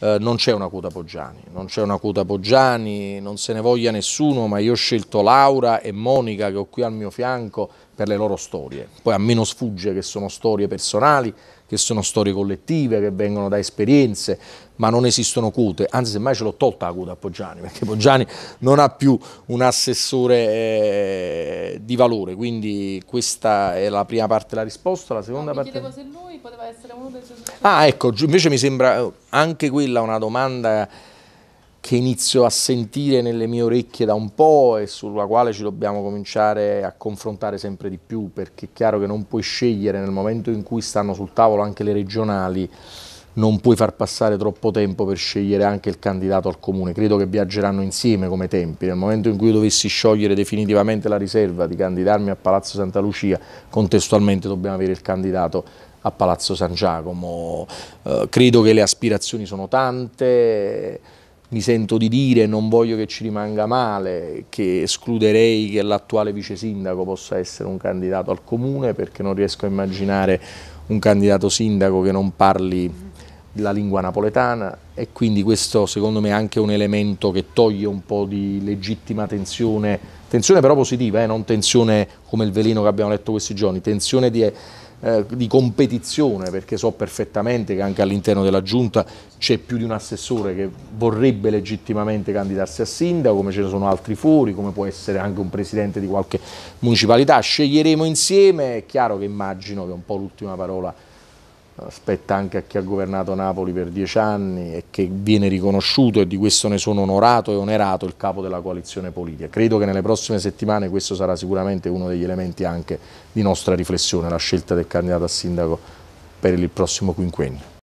eh, non c'è una quota Poggiani, non c'è una quota Poggiani, non se ne voglia nessuno, ma io ho scelto Laura e Monica che ho qui al mio fianco per le loro storie. Poi a meno sfugge che sono storie personali, che sono storie collettive, che vengono da esperienze, ma non esistono quote, anzi semmai ce l'ho tolta la quota a Poggiani, perché Poggiani non ha più un assessore eh, di valore, quindi questa è la prima parte della risposta, la seconda no, mi parte... se lui poteva essere uno dei suoi... Ah ecco, invece mi sembra eh, anche quella una domanda che inizio a sentire nelle mie orecchie da un po' e sulla quale ci dobbiamo cominciare a confrontare sempre di più, perché è chiaro che non puoi scegliere nel momento in cui stanno sul tavolo anche le regionali, non puoi far passare troppo tempo per scegliere anche il candidato al comune. Credo che viaggeranno insieme come tempi. Nel momento in cui io dovessi sciogliere definitivamente la riserva di candidarmi a Palazzo Santa Lucia, contestualmente dobbiamo avere il candidato a Palazzo San Giacomo. Eh, credo che le aspirazioni sono tante mi sento di dire, non voglio che ci rimanga male, che escluderei che l'attuale vice sindaco possa essere un candidato al comune perché non riesco a immaginare un candidato sindaco che non parli la lingua napoletana e quindi questo secondo me è anche un elemento che toglie un po' di legittima tensione, tensione però positiva, eh, non tensione come il veleno che abbiamo letto questi giorni, tensione di eh, di competizione, perché so perfettamente che anche all'interno della Giunta c'è più di un assessore che vorrebbe legittimamente candidarsi a sindaco, come ce ne sono altri fuori, come può essere anche un presidente di qualche municipalità. Sceglieremo insieme, è chiaro che immagino che un po' l'ultima parola spetta anche a chi ha governato Napoli per dieci anni e che viene riconosciuto e di questo ne sono onorato e onerato il capo della coalizione politica. Credo che nelle prossime settimane questo sarà sicuramente uno degli elementi anche di nostra riflessione, la scelta del candidato a sindaco per il prossimo quinquennio.